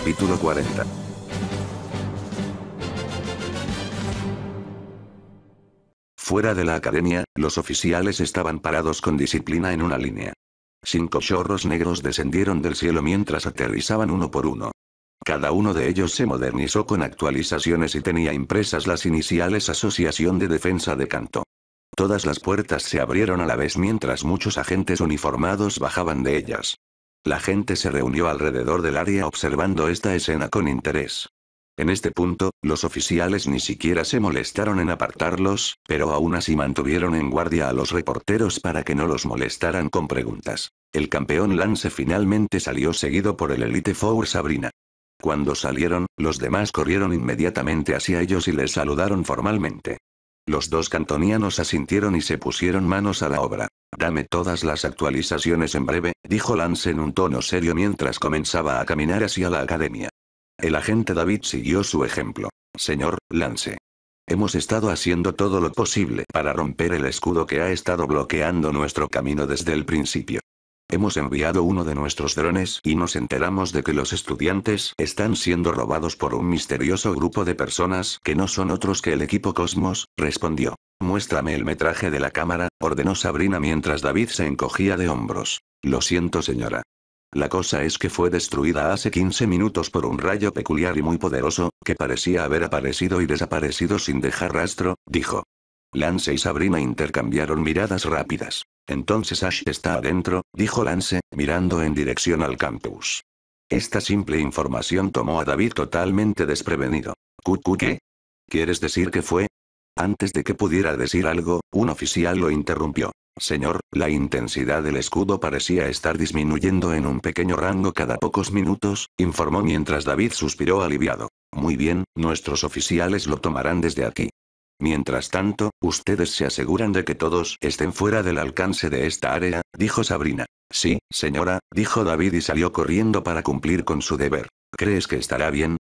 Capítulo 40. Fuera de la academia, los oficiales estaban parados con disciplina en una línea. Cinco chorros negros descendieron del cielo mientras aterrizaban uno por uno. Cada uno de ellos se modernizó con actualizaciones y tenía impresas las iniciales Asociación de Defensa de Canto. Todas las puertas se abrieron a la vez mientras muchos agentes uniformados bajaban de ellas. La gente se reunió alrededor del área observando esta escena con interés. En este punto, los oficiales ni siquiera se molestaron en apartarlos, pero aún así mantuvieron en guardia a los reporteros para que no los molestaran con preguntas. El campeón Lance finalmente salió seguido por el Elite Four Sabrina. Cuando salieron, los demás corrieron inmediatamente hacia ellos y les saludaron formalmente. Los dos cantonianos asintieron y se pusieron manos a la obra. Dame todas las actualizaciones en breve, dijo Lance en un tono serio mientras comenzaba a caminar hacia la academia. El agente David siguió su ejemplo. Señor, Lance. Hemos estado haciendo todo lo posible para romper el escudo que ha estado bloqueando nuestro camino desde el principio. Hemos enviado uno de nuestros drones y nos enteramos de que los estudiantes están siendo robados por un misterioso grupo de personas que no son otros que el equipo Cosmos, respondió. Muéstrame el metraje de la cámara, ordenó Sabrina mientras David se encogía de hombros. Lo siento señora. La cosa es que fue destruida hace 15 minutos por un rayo peculiar y muy poderoso, que parecía haber aparecido y desaparecido sin dejar rastro, dijo. Lance y Sabrina intercambiaron miradas rápidas. Entonces Ash está adentro, dijo Lance, mirando en dirección al campus. Esta simple información tomó a David totalmente desprevenido. qué? ¿Quieres decir que fue? Antes de que pudiera decir algo, un oficial lo interrumpió. Señor, la intensidad del escudo parecía estar disminuyendo en un pequeño rango cada pocos minutos, informó mientras David suspiró aliviado. Muy bien, nuestros oficiales lo tomarán desde aquí. Mientras tanto, ustedes se aseguran de que todos estén fuera del alcance de esta área, dijo Sabrina. Sí, señora, dijo David y salió corriendo para cumplir con su deber. ¿Crees que estará bien?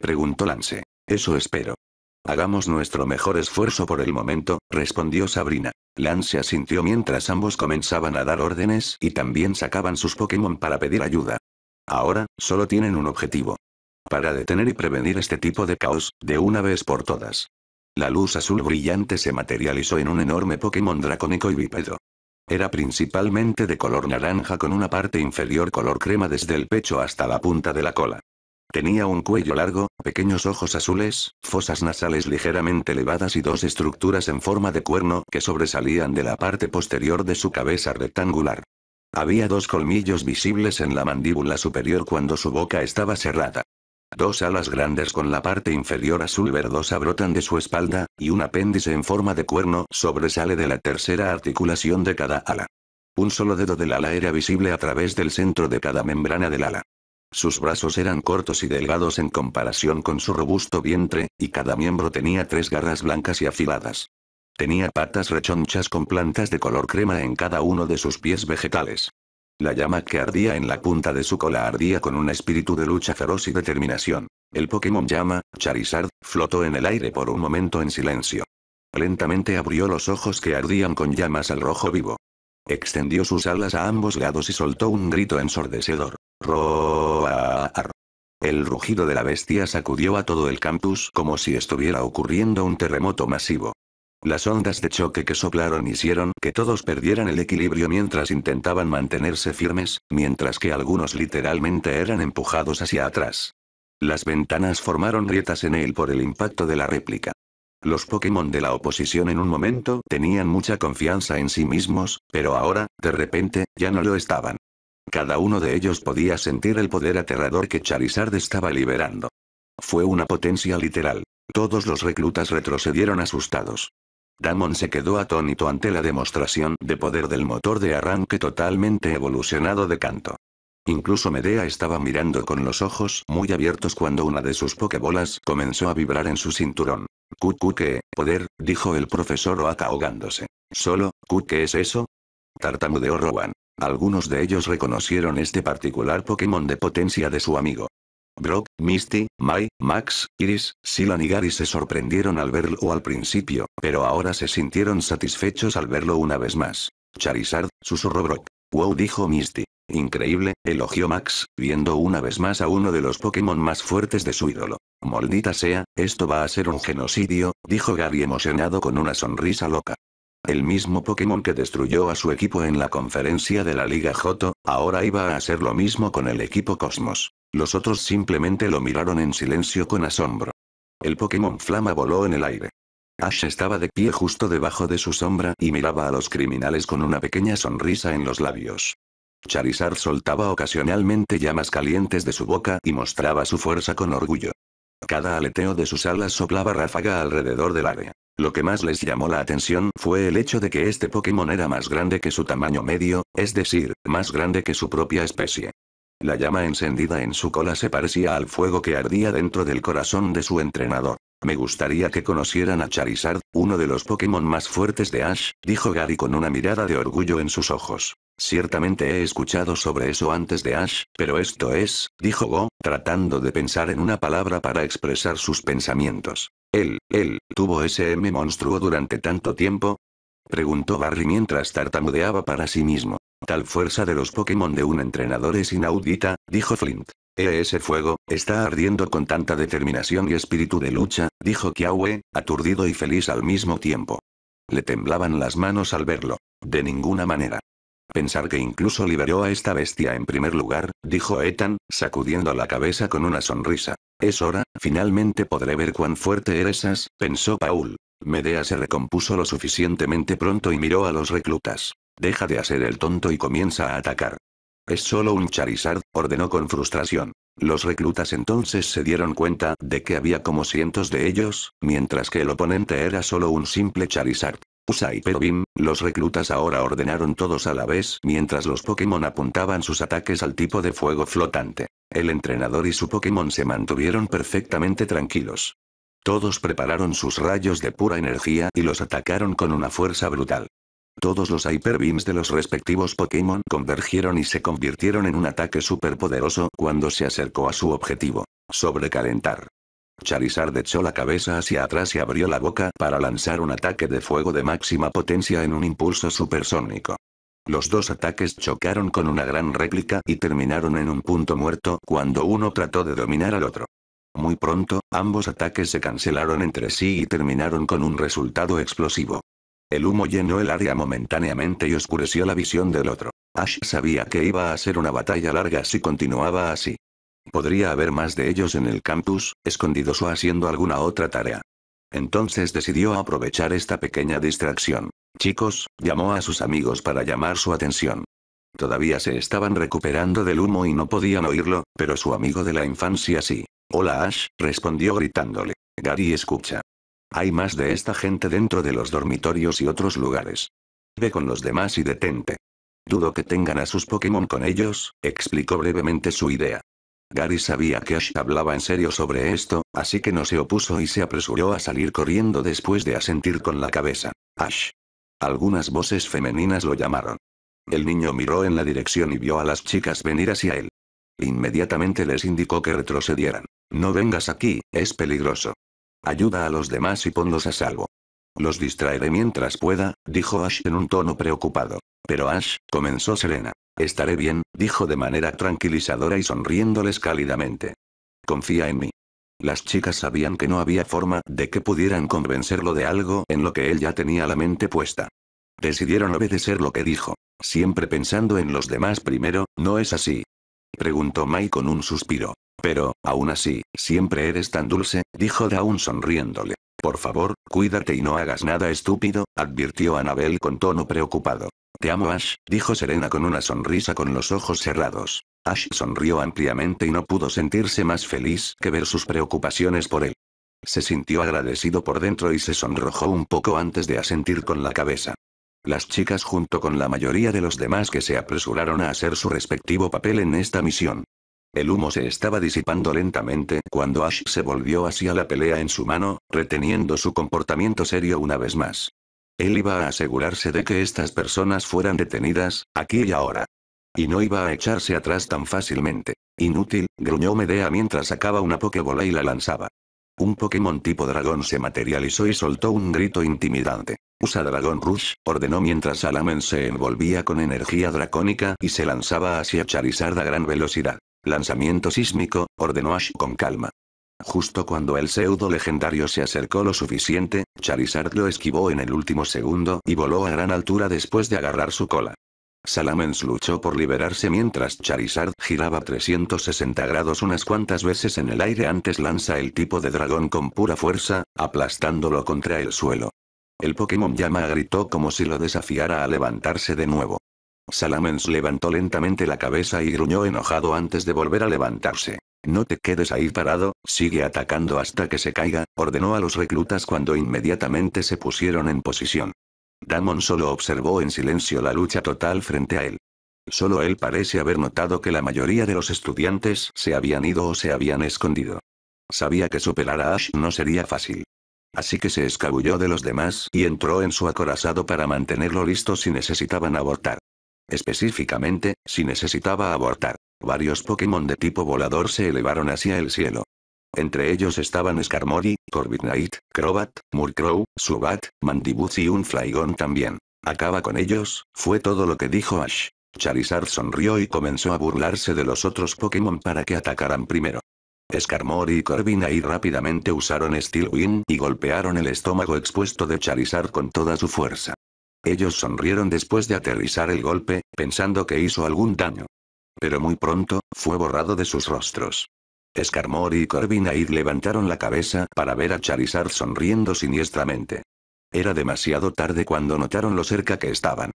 preguntó Lance. Eso espero. Hagamos nuestro mejor esfuerzo por el momento, respondió Sabrina. Lance asintió mientras ambos comenzaban a dar órdenes y también sacaban sus Pokémon para pedir ayuda. Ahora, solo tienen un objetivo. Para detener y prevenir este tipo de caos, de una vez por todas. La luz azul brillante se materializó en un enorme Pokémon dracónico y bípedo. Era principalmente de color naranja con una parte inferior color crema desde el pecho hasta la punta de la cola. Tenía un cuello largo, pequeños ojos azules, fosas nasales ligeramente elevadas y dos estructuras en forma de cuerno que sobresalían de la parte posterior de su cabeza rectangular. Había dos colmillos visibles en la mandíbula superior cuando su boca estaba cerrada. Dos alas grandes con la parte inferior azul verdosa brotan de su espalda, y un apéndice en forma de cuerno sobresale de la tercera articulación de cada ala. Un solo dedo del ala era visible a través del centro de cada membrana del ala. Sus brazos eran cortos y delgados en comparación con su robusto vientre, y cada miembro tenía tres garras blancas y afiladas. Tenía patas rechonchas con plantas de color crema en cada uno de sus pies vegetales. La llama que ardía en la punta de su cola ardía con un espíritu de lucha feroz y determinación. El Pokémon llama, Charizard, flotó en el aire por un momento en silencio. Lentamente abrió los ojos que ardían con llamas al rojo vivo. Extendió sus alas a ambos lados y soltó un grito ensordecedor. Roar. El rugido de la bestia sacudió a todo el campus como si estuviera ocurriendo un terremoto masivo. Las ondas de choque que soplaron hicieron que todos perdieran el equilibrio mientras intentaban mantenerse firmes, mientras que algunos literalmente eran empujados hacia atrás. Las ventanas formaron grietas en él por el impacto de la réplica. Los Pokémon de la oposición en un momento tenían mucha confianza en sí mismos, pero ahora, de repente, ya no lo estaban. Cada uno de ellos podía sentir el poder aterrador que Charizard estaba liberando. Fue una potencia literal. Todos los reclutas retrocedieron asustados. Damon se quedó atónito ante la demostración de poder del motor de arranque totalmente evolucionado de canto. Incluso Medea estaba mirando con los ojos muy abiertos cuando una de sus pokebolas comenzó a vibrar en su cinturón. que poder, dijo el profesor Oak ahogándose. Solo, Q, qué es eso? Tartamudeó Rowan. Algunos de ellos reconocieron este particular Pokémon de potencia de su amigo. Brock, Misty, Mai, Max, Iris, Silan y Gary se sorprendieron al verlo al principio, pero ahora se sintieron satisfechos al verlo una vez más. Charizard, susurró Brock. Wow dijo Misty. Increíble, elogió Max, viendo una vez más a uno de los Pokémon más fuertes de su ídolo. Maldita sea, esto va a ser un genocidio, dijo Gary emocionado con una sonrisa loca. El mismo Pokémon que destruyó a su equipo en la conferencia de la Liga Joto, ahora iba a hacer lo mismo con el equipo Cosmos. Los otros simplemente lo miraron en silencio con asombro. El Pokémon Flama voló en el aire. Ash estaba de pie justo debajo de su sombra y miraba a los criminales con una pequeña sonrisa en los labios. Charizard soltaba ocasionalmente llamas calientes de su boca y mostraba su fuerza con orgullo. Cada aleteo de sus alas soplaba ráfaga alrededor del área. Lo que más les llamó la atención fue el hecho de que este Pokémon era más grande que su tamaño medio, es decir, más grande que su propia especie. La llama encendida en su cola se parecía al fuego que ardía dentro del corazón de su entrenador. Me gustaría que conocieran a Charizard, uno de los Pokémon más fuertes de Ash, dijo Gary con una mirada de orgullo en sus ojos. Ciertamente he escuchado sobre eso antes de Ash, pero esto es, dijo Go, tratando de pensar en una palabra para expresar sus pensamientos. Él, él, tuvo ese M monstruo durante tanto tiempo, preguntó Barry mientras tartamudeaba para sí mismo. Tal fuerza de los Pokémon de un entrenador es inaudita, dijo Flint. E, ese fuego, está ardiendo con tanta determinación y espíritu de lucha, dijo Kiawe, aturdido y feliz al mismo tiempo. Le temblaban las manos al verlo. De ninguna manera. Pensar que incluso liberó a esta bestia en primer lugar, dijo Ethan, sacudiendo la cabeza con una sonrisa. Es hora, finalmente podré ver cuán fuerte eres, pensó Paul. Medea se recompuso lo suficientemente pronto y miró a los reclutas. Deja de hacer el tonto y comienza a atacar. Es solo un Charizard, ordenó con frustración. Los reclutas entonces se dieron cuenta de que había como cientos de ellos, mientras que el oponente era solo un simple Charizard. Usa pero los reclutas ahora ordenaron todos a la vez mientras los Pokémon apuntaban sus ataques al tipo de fuego flotante. El entrenador y su Pokémon se mantuvieron perfectamente tranquilos. Todos prepararon sus rayos de pura energía y los atacaron con una fuerza brutal. Todos los Hyperbeams de los respectivos Pokémon convergieron y se convirtieron en un ataque superpoderoso cuando se acercó a su objetivo. Sobrecalentar. Charizard echó la cabeza hacia atrás y abrió la boca para lanzar un ataque de fuego de máxima potencia en un impulso supersónico. Los dos ataques chocaron con una gran réplica y terminaron en un punto muerto cuando uno trató de dominar al otro. Muy pronto, ambos ataques se cancelaron entre sí y terminaron con un resultado explosivo. El humo llenó el área momentáneamente y oscureció la visión del otro. Ash sabía que iba a ser una batalla larga si continuaba así. Podría haber más de ellos en el campus, escondidos o haciendo alguna otra tarea. Entonces decidió aprovechar esta pequeña distracción. Chicos, llamó a sus amigos para llamar su atención. Todavía se estaban recuperando del humo y no podían oírlo, pero su amigo de la infancia sí. Hola Ash, respondió gritándole. Gary escucha. Hay más de esta gente dentro de los dormitorios y otros lugares. Ve con los demás y detente. Dudo que tengan a sus Pokémon con ellos, explicó brevemente su idea. Gary sabía que Ash hablaba en serio sobre esto, así que no se opuso y se apresuró a salir corriendo después de asentir con la cabeza. Ash. Algunas voces femeninas lo llamaron. El niño miró en la dirección y vio a las chicas venir hacia él. Inmediatamente les indicó que retrocedieran. No vengas aquí, es peligroso. Ayuda a los demás y ponlos a salvo. Los distraeré mientras pueda, dijo Ash en un tono preocupado. Pero Ash, comenzó serena. Estaré bien, dijo de manera tranquilizadora y sonriéndoles cálidamente. Confía en mí. Las chicas sabían que no había forma de que pudieran convencerlo de algo en lo que él ya tenía la mente puesta. Decidieron obedecer lo que dijo. Siempre pensando en los demás primero, ¿no es así? Preguntó Mai con un suspiro. Pero, aún así, siempre eres tan dulce, dijo Dawn sonriéndole. Por favor, cuídate y no hagas nada estúpido, advirtió Anabel con tono preocupado. Te amo Ash, dijo Serena con una sonrisa con los ojos cerrados. Ash sonrió ampliamente y no pudo sentirse más feliz que ver sus preocupaciones por él. Se sintió agradecido por dentro y se sonrojó un poco antes de asentir con la cabeza. Las chicas junto con la mayoría de los demás que se apresuraron a hacer su respectivo papel en esta misión, el humo se estaba disipando lentamente cuando Ash se volvió hacia la pelea en su mano, reteniendo su comportamiento serio una vez más. Él iba a asegurarse de que estas personas fueran detenidas, aquí y ahora. Y no iba a echarse atrás tan fácilmente. Inútil, gruñó Medea mientras sacaba una pokebola y la lanzaba. Un Pokémon tipo dragón se materializó y soltó un grito intimidante. Usa dragón Rush, ordenó mientras Alamen se envolvía con energía dracónica y se lanzaba hacia Charizard a gran velocidad. Lanzamiento sísmico, ordenó Ash con calma. Justo cuando el pseudo legendario se acercó lo suficiente, Charizard lo esquivó en el último segundo y voló a gran altura después de agarrar su cola. Salamence luchó por liberarse mientras Charizard giraba 360 grados unas cuantas veces en el aire antes lanza el tipo de dragón con pura fuerza, aplastándolo contra el suelo. El Pokémon llama gritó como si lo desafiara a levantarse de nuevo. Salamence levantó lentamente la cabeza y gruñó enojado antes de volver a levantarse. No te quedes ahí parado, sigue atacando hasta que se caiga, ordenó a los reclutas cuando inmediatamente se pusieron en posición. Damon solo observó en silencio la lucha total frente a él. Solo él parece haber notado que la mayoría de los estudiantes se habían ido o se habían escondido. Sabía que superar a Ash no sería fácil. Así que se escabulló de los demás y entró en su acorazado para mantenerlo listo si necesitaban abortar. Específicamente, si necesitaba abortar. Varios Pokémon de tipo volador se elevaron hacia el cielo. Entre ellos estaban Skarmory, Corviknight, Crobat, Murkrow, Subat, Mandibuzz y un Flygon también. Acaba con ellos, fue todo lo que dijo Ash. Charizard sonrió y comenzó a burlarse de los otros Pokémon para que atacaran primero. Skarmory y Corviknight rápidamente usaron Steel Wing y golpearon el estómago expuesto de Charizard con toda su fuerza. Ellos sonrieron después de aterrizar el golpe, pensando que hizo algún daño. Pero muy pronto, fue borrado de sus rostros. Escarmor y Corbin levantaron la cabeza para ver a Charizard sonriendo siniestramente. Era demasiado tarde cuando notaron lo cerca que estaban.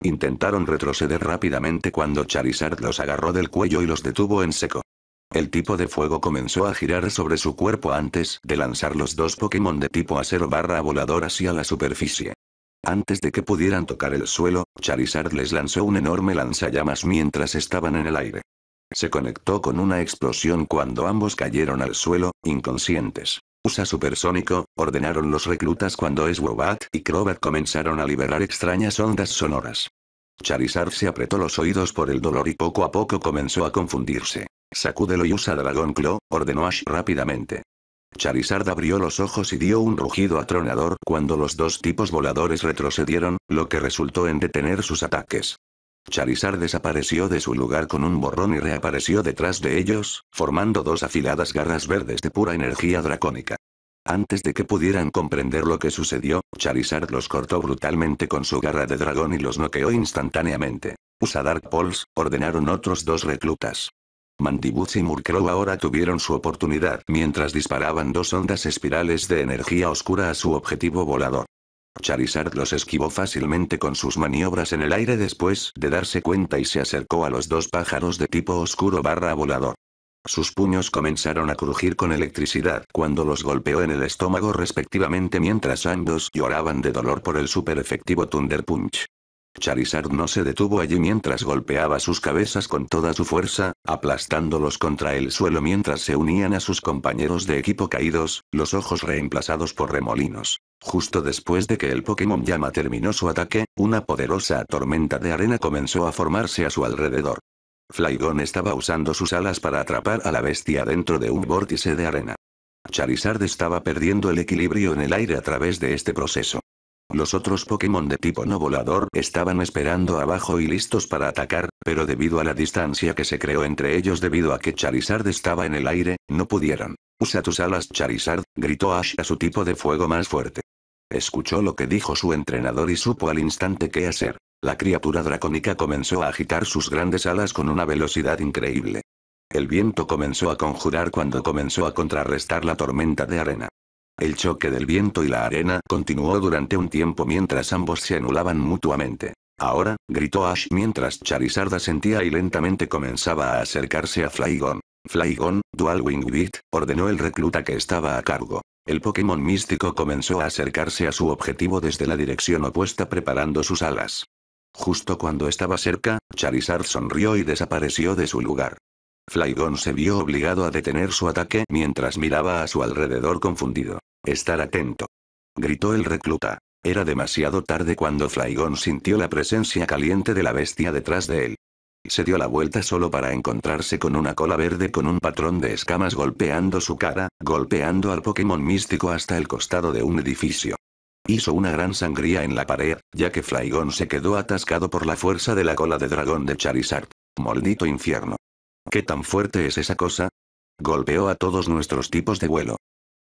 Intentaron retroceder rápidamente cuando Charizard los agarró del cuello y los detuvo en seco. El tipo de fuego comenzó a girar sobre su cuerpo antes de lanzar los dos Pokémon de tipo acero barra volador hacia la superficie. Antes de que pudieran tocar el suelo, Charizard les lanzó un enorme lanzallamas mientras estaban en el aire. Se conectó con una explosión cuando ambos cayeron al suelo, inconscientes. Usa supersónico, ordenaron los reclutas cuando Swobat y Crobat comenzaron a liberar extrañas ondas sonoras. Charizard se apretó los oídos por el dolor y poco a poco comenzó a confundirse. Sacúdelo y usa Dragon Claw, ordenó Ash rápidamente. Charizard abrió los ojos y dio un rugido atronador cuando los dos tipos voladores retrocedieron, lo que resultó en detener sus ataques. Charizard desapareció de su lugar con un borrón y reapareció detrás de ellos, formando dos afiladas garras verdes de pura energía dracónica. Antes de que pudieran comprender lo que sucedió, Charizard los cortó brutalmente con su garra de dragón y los noqueó instantáneamente. Usa Dark Pulse, ordenaron otros dos reclutas. Mandibuz y Murkrow ahora tuvieron su oportunidad mientras disparaban dos ondas espirales de energía oscura a su objetivo volador. Charizard los esquivó fácilmente con sus maniobras en el aire después de darse cuenta y se acercó a los dos pájaros de tipo oscuro barra volador. Sus puños comenzaron a crujir con electricidad cuando los golpeó en el estómago respectivamente mientras ambos lloraban de dolor por el super efectivo Thunder Punch. Charizard no se detuvo allí mientras golpeaba sus cabezas con toda su fuerza, aplastándolos contra el suelo mientras se unían a sus compañeros de equipo caídos, los ojos reemplazados por remolinos. Justo después de que el Pokémon llama terminó su ataque, una poderosa tormenta de arena comenzó a formarse a su alrededor. Flygon estaba usando sus alas para atrapar a la bestia dentro de un vórtice de arena. Charizard estaba perdiendo el equilibrio en el aire a través de este proceso. Los otros Pokémon de tipo no volador estaban esperando abajo y listos para atacar, pero debido a la distancia que se creó entre ellos debido a que Charizard estaba en el aire, no pudieron. Usa tus alas Charizard, gritó Ash a su tipo de fuego más fuerte. Escuchó lo que dijo su entrenador y supo al instante qué hacer. La criatura dracónica comenzó a agitar sus grandes alas con una velocidad increíble. El viento comenzó a conjurar cuando comenzó a contrarrestar la tormenta de arena. El choque del viento y la arena continuó durante un tiempo mientras ambos se anulaban mutuamente. Ahora, gritó Ash mientras Charizard asentía y lentamente comenzaba a acercarse a Flygon. Flygon, Dual Wing Beat, ordenó el recluta que estaba a cargo. El Pokémon místico comenzó a acercarse a su objetivo desde la dirección opuesta preparando sus alas. Justo cuando estaba cerca, Charizard sonrió y desapareció de su lugar. Flygon se vio obligado a detener su ataque mientras miraba a su alrededor confundido. Estar atento. Gritó el recluta. Era demasiado tarde cuando Flygon sintió la presencia caliente de la bestia detrás de él. Se dio la vuelta solo para encontrarse con una cola verde con un patrón de escamas golpeando su cara, golpeando al Pokémon místico hasta el costado de un edificio. Hizo una gran sangría en la pared, ya que Flygon se quedó atascado por la fuerza de la cola de dragón de Charizard. Maldito infierno. ¿Qué tan fuerte es esa cosa? Golpeó a todos nuestros tipos de vuelo.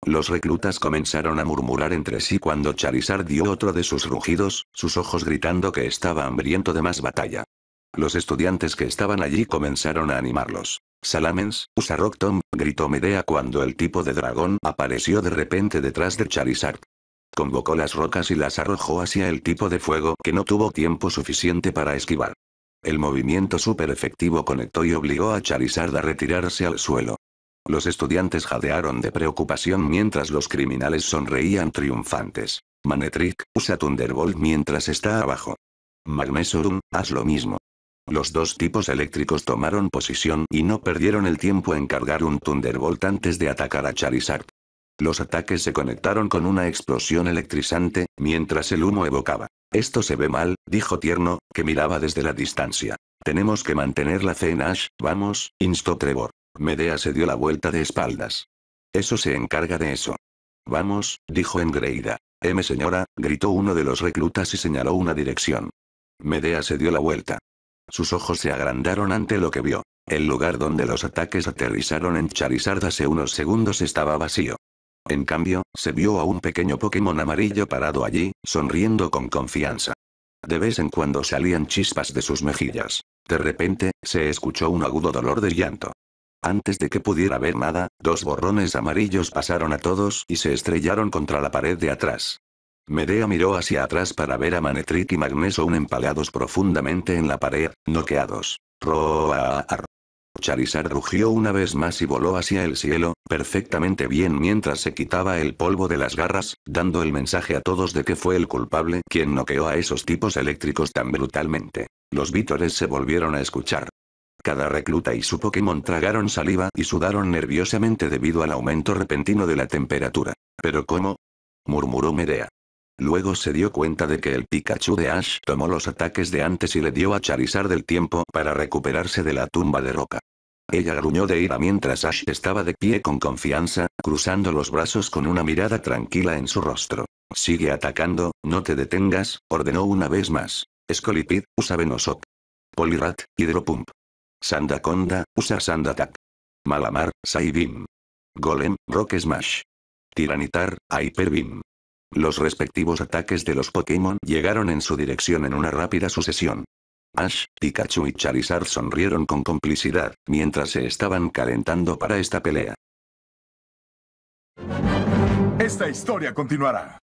Los reclutas comenzaron a murmurar entre sí cuando Charizard dio otro de sus rugidos, sus ojos gritando que estaba hambriento de más batalla. Los estudiantes que estaban allí comenzaron a animarlos. Salamence, usa Tom, gritó Medea cuando el tipo de dragón apareció de repente detrás de Charizard. Convocó las rocas y las arrojó hacia el tipo de fuego que no tuvo tiempo suficiente para esquivar. El movimiento súper efectivo conectó y obligó a Charizard a retirarse al suelo. Los estudiantes jadearon de preocupación mientras los criminales sonreían triunfantes. Manetric, usa Thunderbolt mientras está abajo. Magnesorum, haz lo mismo. Los dos tipos eléctricos tomaron posición y no perdieron el tiempo en cargar un Thunderbolt antes de atacar a Charizard. Los ataques se conectaron con una explosión electrizante, mientras el humo evocaba. Esto se ve mal, dijo Tierno, que miraba desde la distancia. Tenemos que mantener la fe vamos, instó Trevor. Medea se dio la vuelta de espaldas. Eso se encarga de eso. Vamos, dijo Engreida. M señora, gritó uno de los reclutas y señaló una dirección. Medea se dio la vuelta. Sus ojos se agrandaron ante lo que vio. El lugar donde los ataques aterrizaron en Charizard hace unos segundos estaba vacío. En cambio, se vio a un pequeño Pokémon amarillo parado allí, sonriendo con confianza. De vez en cuando salían chispas de sus mejillas. De repente, se escuchó un agudo dolor de llanto. Antes de que pudiera ver nada, dos borrones amarillos pasaron a todos y se estrellaron contra la pared de atrás. Medea miró hacia atrás para ver a Manetrit y un empalados profundamente en la pared, noqueados. Roar. Charizard rugió una vez más y voló hacia el cielo, perfectamente bien mientras se quitaba el polvo de las garras, dando el mensaje a todos de que fue el culpable quien noqueó a esos tipos eléctricos tan brutalmente. Los vítores se volvieron a escuchar. Cada recluta y su Pokémon tragaron saliva y sudaron nerviosamente debido al aumento repentino de la temperatura. ¿Pero cómo? murmuró Medea. Luego se dio cuenta de que el Pikachu de Ash tomó los ataques de antes y le dio a Charizard del tiempo para recuperarse de la tumba de roca. Ella gruñó de ira mientras Ash estaba de pie con confianza, cruzando los brazos con una mirada tranquila en su rostro. Sigue atacando, no te detengas, ordenó una vez más. Scolipid, usa Venosok. Polirat, Hidropump. Sandaconda, usa Sand Attack. Malamar, Saibim. Golem, Rock Smash. Tiranitar, Hyper Beam. Los respectivos ataques de los Pokémon llegaron en su dirección en una rápida sucesión. Ash, Pikachu y Charizard sonrieron con complicidad, mientras se estaban calentando para esta pelea. Esta historia continuará.